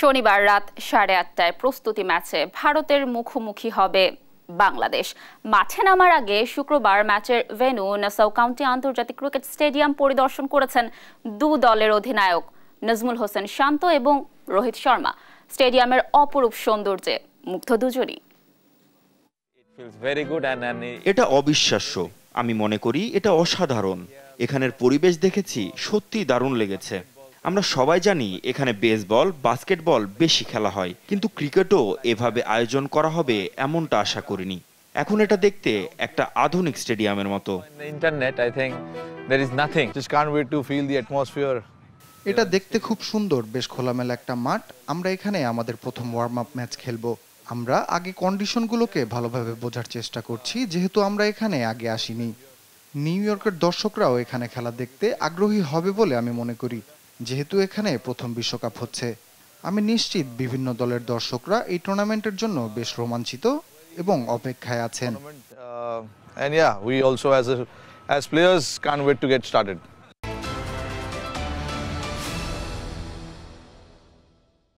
শনিবার রাত সাড়ে আটটায় প্রস্তুতি ম্যাচে ভারতের মুখোমুখি হবে বাংলাদেশ মাঠে নামার আগে শুক্রবার ম্যাচের ভেনু নাসাউ কাউন্টি আন্তর্জাতিক ক্রিকেট স্টেডিয়াম পরিদর্শন করেছেন দু দলের অধিনায়ক নজমুল হোসেন শান্ত এবং রোহিত শর্মা স্টেডিয়ামের অপরূপ সৌন্দর্যে মুগ্ধ দুজনই এটা অবিশ্বাস্য আমি মনে করি এটা অসাধারণ এখানের পরিবেশ দেখেছি সত্যি দারুণ লেগেছে আমরা সবাই জানি এখানে বেসবল বাস্কেটবল বেশি খেলা হয় কিন্তু ক্রিকেটও এভাবে আয়োজন করা হবে এমনটা আশা করিনি এখন এটা দেখতে একটা আধুনিক স্টেডিয়ামের মতো internet I think there is nothing just can't wait to feel the atmosphere এটা দেখতে খুব সুন্দর বেশ খোলামেলা একটা মাঠ আমরা এখানে আমাদের প্রথম ওয়ার্ম আপ ম্যাচ খেলবো আমরা আগে কন্ডিশনগুলোকে ভালোভাবে বোঝার চেষ্টা করছি যেহেতু আমরা এখানে আগে আসিনি নিউ ইয়র্কের দর্শকরাও এখানে খেলা দেখতে আগ্রহী হবে বলে আমি মনে করি যেহেতু এখানে প্রথম বিশ্বকাপ হচ্ছে আমি নিশ্চিত বিভিন্ন দলের দর্শকরা এই টুর্নামেন্টের জন্য বেশ রোমাঞ্চিত এবং অপেক্ষায় আছেন uh, And yeah we also as as players players can't wait to